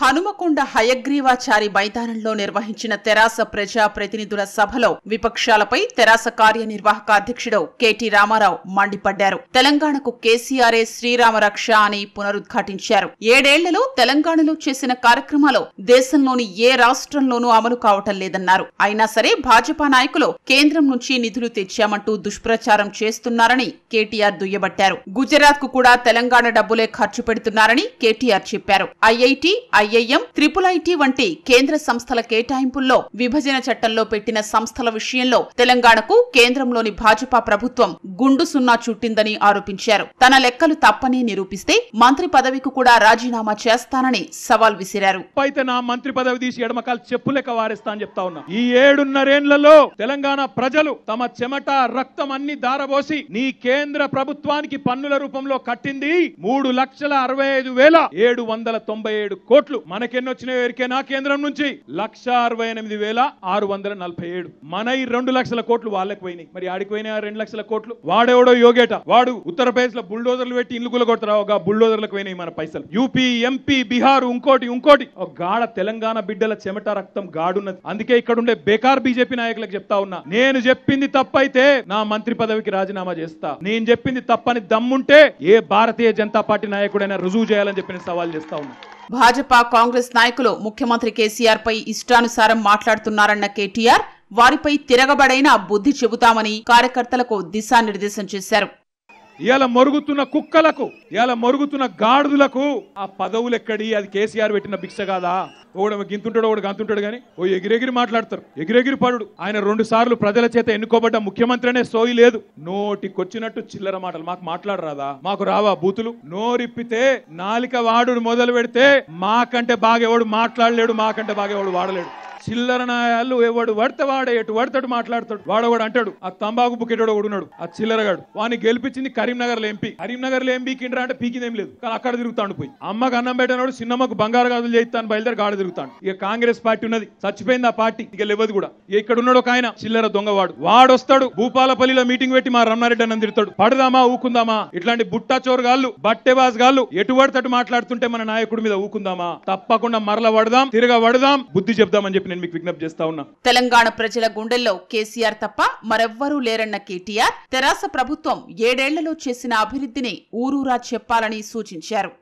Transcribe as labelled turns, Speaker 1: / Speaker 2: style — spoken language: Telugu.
Speaker 1: హనుమకొండ హయగ్రీవాచారి మైదానంలో నిర్వహించిన తెరాస ప్రజా ప్రతినిధుల సభలో విపక్షాలపై తెరాస కార్యనిర్వాహక అధ్యక్షుడు కెటి రామారావు మండిపడ్డారు తెలంగాణకు కేసీఆర్ఏ శ్రీరామ రక్ష అని పునరుద్ఘాటించారు ఏడేళ్లలో తెలంగాణలో చేసిన కార్యక్రమాలు దేశంలోని ఏ రాష్ట్రంలోనూ అమలు కావటం లేదన్నారు అయినా సరే భాజపా నాయకులు కేంద్రం నుంచి నిధులు తెచ్చామంటూ దుష్ప్రచారం చేస్తున్నారని కేటీఆర్ దుయ్యబట్టారు గుజరాత్ కు కూడా తెలంగాణ డబ్బులే ఖర్చు పెడుతున్నారని కేటీఆర్ చెప్పారు IIT I IIM triple IT వంటి కేంద్ర సంస్థల కేటాయింపుల్లో విభజన చట్టంలో పెట్టిన సంస్థల విషయంలో తెలంగాణకు కేంద్రంలోని భాజపా ప్రభుత్వం గుండు సున్నా చుట్టిందని ఆరోపించారు తన లెక్కలు తప్పని నిరూపిస్తే మంత్రి పదవికి కూడా రాజీనామా చేస్తానని సవాల్ విసిరారు
Speaker 2: మంత్రి పదవి తీసి ఎడమకాలు చెప్పులేక లెక్క చెప్తా ఉన్నా ఈ ఏడున్నరేండ్లలో తెలంగాణ ప్రజలు తమ చెమట రక్తం అన్ని దారబోసి నీ కేంద్ర ప్రభుత్వానికి పన్నుల రూపంలో కట్టింది మూడు లక్షల అరవై ఐదు వేల ఏడు వందల తొంభై ఏడు కోట్లు మనకెన్నొచ్చినాయో ఎరికేనా కేంద్రం నుంచి లక్ష అరవై ఎనిమిది వేల ఆరు వందల నలభై ఏడు మన ఈ రెండు లక్షల కోట్లు వాళ్ళకి పోయినాయి మరి ఆడికి పోయినాయి రెండు లక్షల కోట్లు వాడేవడో యోగేట వాడు ఉత్తరప్రదేశ్ లో బుల్డోజర్లు పెట్టి ఇల్లు కూలగొడతారు ఒక బుల్డోజర్లకు పోయినాయి మన పైసలు యూపీ ఎంపీ బీహార్ ఇంకోటి ఇంకోటి ఒక గాఢ తెలంగాణ బిడ్డల చెమట రక్తం గాడున్నది అందుకే ఇక్కడ ఉండే బేకార్ బీజేపీ నాయకులకు చెప్తా ఉన్నా నేను చెప్పింది తప్పైతే నా మంత్రి పదవికి రాజీనామా చేస్తా నేను చెప్పింది తప్పని దమ్ముంటే ఏ భారతీయ జనతా పార్టీ నాయకుడైనా రుజువు చేయాలని చెప్పి సవాల్ చేస్తా ఉన్నా భాజపా
Speaker 1: కాంగ్రెస్ నాయకులు ముఖ్యమంత్రి కేసీఆర్ పై ఇష్టానుసారం మాట్లాడుతున్నారన్న కేటీఆర్ వారిపై తిరగబడైన బుద్ధి చెబుతామని కార్యకర్తలకు దిశానిర్దేశం చేశారు
Speaker 2: ఇవాళ మరుగుతున్న కుక్కలకు ఇవాళ మరుగుతున్న గాడుదులకు ఆ పదవులు ఎక్కడి అది కేసీఆర్ పెట్టిన భిక్ష కాదా ఒకడు గింతుంటాడు ఒకడు గంతుంటాడు కానీ ఓ ఎగిరెగిరి మాట్లాడతారు ఎగిరెగిరి పాడు ఆయన రెండు సార్లు ప్రజల చేత ఎన్నుకోబడ్డ ముఖ్యమంత్రి అనే సోయి లేదు నోటికొచ్చినట్టు చిల్లర మాటలు మాకు మాట్లాడరాదా మాకు రావా బూతులు నోరిప్పితే నాలిక వాడు మొదలు పెడితే మాకంటే బాగా ఎవడు మాట్లాడలేడు మాకంటే బాగా ఎవడు వాడలేడు చిల్లర నాయాలు ఎవడు పడితే వాడే ఎటు పడతాడు మాట్లాడతాడు వాడవాడు అంటాడు ఆ తంబాకు బుకెటోడు ఉన్నాడు ఆ చిల్లరగాడు వాని గెలిపించింది కరీంనగర్ లో ఎంపీ కరీంనగర్ లో ఎంపీ కిండ్రా అంటే ఏం లేదు కానీ అక్కడ తిరుగుతాడు పోయి అమ్మకు అన్నం పెట్టినాడు సినిమాకు బంగారు గాజులు చేయిస్తాను బయలుదేరి గాడు తిరుగుతాడు ఇక కాంగ్రెస్ పార్టీ ఉన్నది చచ్చిపోయింది ఆ పార్టీ ఇక లేవదు కూడా ఇక్కడ ఉన్నాడు ఒక ఆయన చిల్లర దొంగవాడు వాడు వస్తాడు భూపాలపల్లిలో మీటింగ్ పెట్టి మా రమ్మారెడ్డి అని తిరుగుతాడు పడదామా ఊకుందామా ఇట్లాంటి బుట్టా చోరు గాళ్ళు బట్టెబాజ్ గాళ్ళు తట్టు మాట్లాడుతుంటే మన నాయకుడి మీద ఊకుందామా తప్పకుండా మరల పడదాం తిరగ పడదాం బుద్ధి చెప్దామని చెప్పి నేను మీకు విజ్ఞప్తి చేస్తా ఉన్నా తెలంగాణ ప్రజల గుండెల్లో
Speaker 1: కేసీఆర్ తప్ప మరెవ్వరూ లేరన్న కేటీఆర్ తెరాస ప్రభుత్వం ఏడేళ్లలో చేసిన అభివృద్ధిని ఊరూరా చెప్పాలని సూచించారు